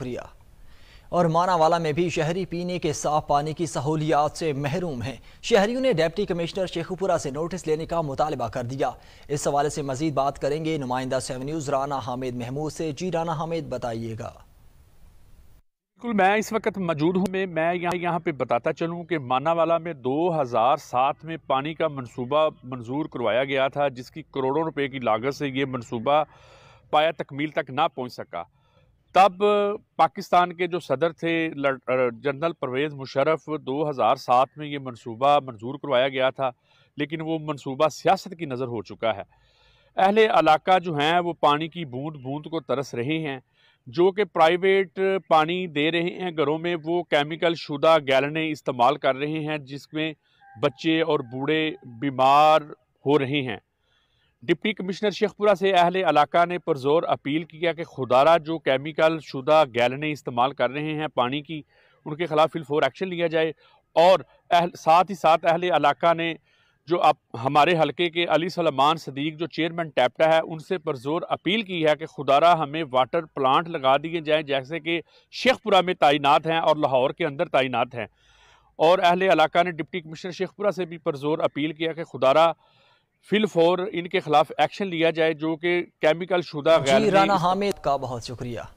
शुक्रिया और मानावाला में भी शहरी पीने के साफ पानी की सहूलियात से महरूम हैं शहरियों ने डेप्टी कमिश्नर शेखुपुरा से नोटिस लेने का मुतालबा कर दिया इस हवाले से मजीद बात करेंगे नुमाइंदा सेवन न्यूज़ राना हामिद महमूद से जी राना हामिद बताइएगा बिल्कुल मैं इस वक्त मौजूद हूँ मैं मैं यहाँ यहाँ पे बताता चलूँ कि मानावाला में 2007 में पानी का मनसूबा मंजूर करवाया गया था जिसकी करोड़ों रुपए की लागत से ये मनसूबा पाया तकमील तक ना पहुँच सका तब पाकिस्तान के जो सदर थे जनरल परवेज़ मुशरफ 2007 में ये मंसूबा मंजूर करवाया गया था लेकिन वो मंसूबा सियासत की नज़र हो चुका है अहले इलाका जो हैं वो पानी की बूंद बूंद को तरस रहे हैं जो कि प्राइवेट पानी दे रहे हैं घरों में वो केमिकल शुदा गैलने इस्तेमाल कर रहे हैं जिसमें बच्चे और बूढ़े बीमार हो रहे हैं डिप्टी कमिश्नर शेखपुरा से अहल इलाका ने पुरजोर अपील किया कि खुदारा जो केमिकल शुदा गैलने इस्तेमाल कर रहे हैं पानी की उनके खिलाफ फिलफोर एक्शन लिया जाए और अहल साथ ही साथ अहल इलाका ने जो आप हमारे हलके के अली सलमान सदीक जो चेयरमैन टैप्टा है उनसे पुरजोर अपील की है कि खुदारा हमें वाटर प्लांट लगा दिए जाएँ जैसे कि शेखपुरा में तैनात हैं और लाहौर के अंदर तैनात हैं और अहल इलाका ने डिप्टी कमिश्नर शेखपुरा से भी पुरजोर अपील किया कि खुदारा फिल फौर इनके खिलाफ एक्शन लिया जाए जो कि केमिकल शुदा गैर राना हामिद का बहुत शुक्रिया